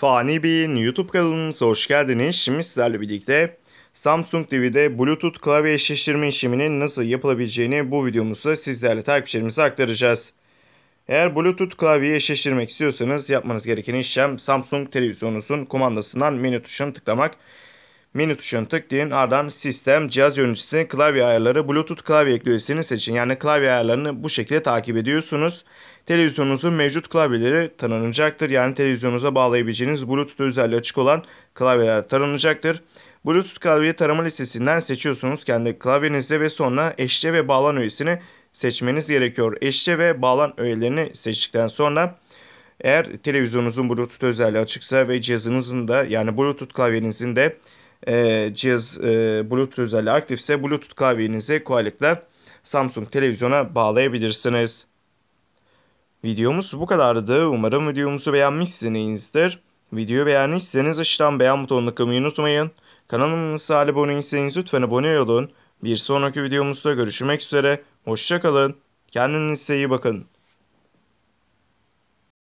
Fani Bey'in YouTube kanalımıza hoş geldiniz. Şimdi sizlerle birlikte Samsung TV'de Bluetooth klavye eşleştirme işleminin nasıl yapılabileceğini bu videomuzda sizlerle takipçilerimize aktaracağız. Eğer Bluetooth klavyeyi eşleştirmek istiyorsanız yapmanız gereken işlem Samsung televizyonunuzun kumandasından menü tuşuna tıklamak Menü tuşuna tıklayın. Ardından sistem, cihaz yöneticisi, klavye ayarları, bluetooth klavye ekleyicisini seçin. Yani klavye ayarlarını bu şekilde takip ediyorsunuz. Televizyonunuzun mevcut klavyeleri tanınacaktır. Yani televizyonunuza bağlayabileceğiniz bluetooth özelliği açık olan klavyeler tanınacaktır. Bluetooth klavye tarama listesinden seçiyorsunuz kendi klavyenizi ve sonra eşçe ve bağlan öğesini seçmeniz gerekiyor. Eşçe ve bağlan öğelerini seçtikten sonra eğer televizyonunuzun Bluetooth özelliği açıksa ve cihazınızın da yani Bluetooth klavyenizin de e, cihaz e, Bluetooth özelliği aktifse Bluetooth klavyenizi kolaylıkla Samsung televizyona bağlayabilirsiniz. Videomuz bu kadardı. Umarım videomuzu beğenmişsinizdir. Videoyu beğendiyseniz aşağıdan beğen butonuna kılmayı unutmayın. Kanalımıza abone değilseniz lütfen abone olun. Bir sonraki videomuzda görüşmek üzere. Hoşçakalın. Kendinize iyi bakın.